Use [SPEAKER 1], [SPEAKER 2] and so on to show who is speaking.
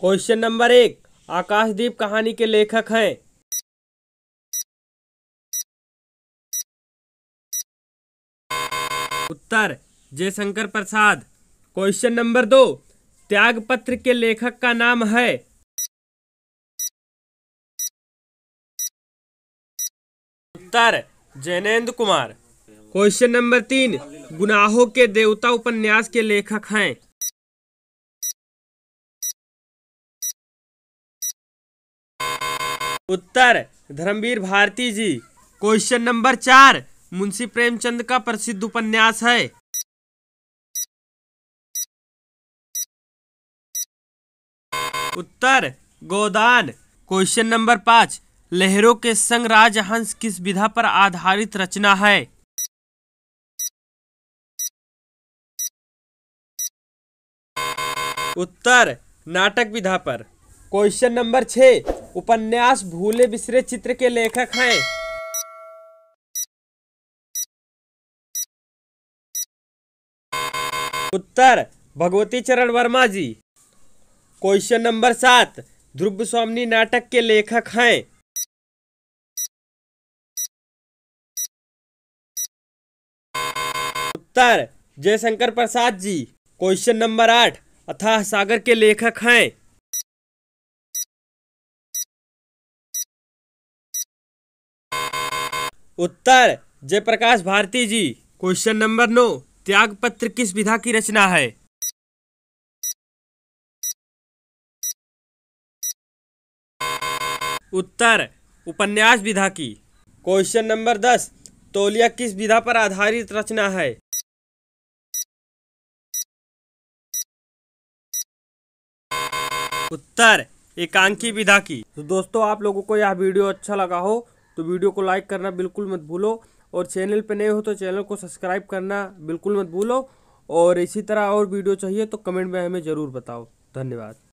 [SPEAKER 1] question number एक आकाशदीप कहानी के लेखक हैं उत्तर जयशंकर प्रसाद क्वेश्चन नंबर दो त्याग पत्र के लेखक का नाम है उत्तर जैनेन्द्र कुमार क्वेश्चन नंबर तीन गुनाहों के देवता उपन्यास के लेखक हैं उत्तर धर्मवीर भारती जी क्वेश्चन नंबर चार मुंशी प्रेमचंद का प्रसिद्ध उपन्यास है उत्तर गोदान क्वेश्चन नंबर पांच लहरों के संग राजहंस किस विधा पर आधारित रचना है उत्तर नाटक विधा पर क्वेश्चन नंबर छह उपन्यास भूले बिसरे चित्र के लेखक हैं उत्तर भगवती चरण वर्मा जी क्वेश्चन नंबर सात ध्रुव स्वामी नाटक के लेखक हैं उत्तर जयशंकर प्रसाद जी क्वेश्चन नंबर आठ अथाह सागर के लेखक हैं उत्तर जयप्रकाश भारती जी क्वेश्चन नंबर नौ त्याग पत्र किस विधा की रचना है उत्तर उपन्यास विधा की क्वेश्चन नंबर दस तोलिया किस विधा पर आधारित रचना है उत्तर एकांकी विधा की तो दोस्तों आप लोगों को यह वीडियो अच्छा लगा हो तो वीडियो को लाइक करना बिल्कुल मत भूलो और चैनल पर नए हो तो चैनल को सब्सक्राइब करना बिल्कुल मत भूलो और इसी तरह और वीडियो चाहिए तो कमेंट में हमें ज़रूर बताओ धन्यवाद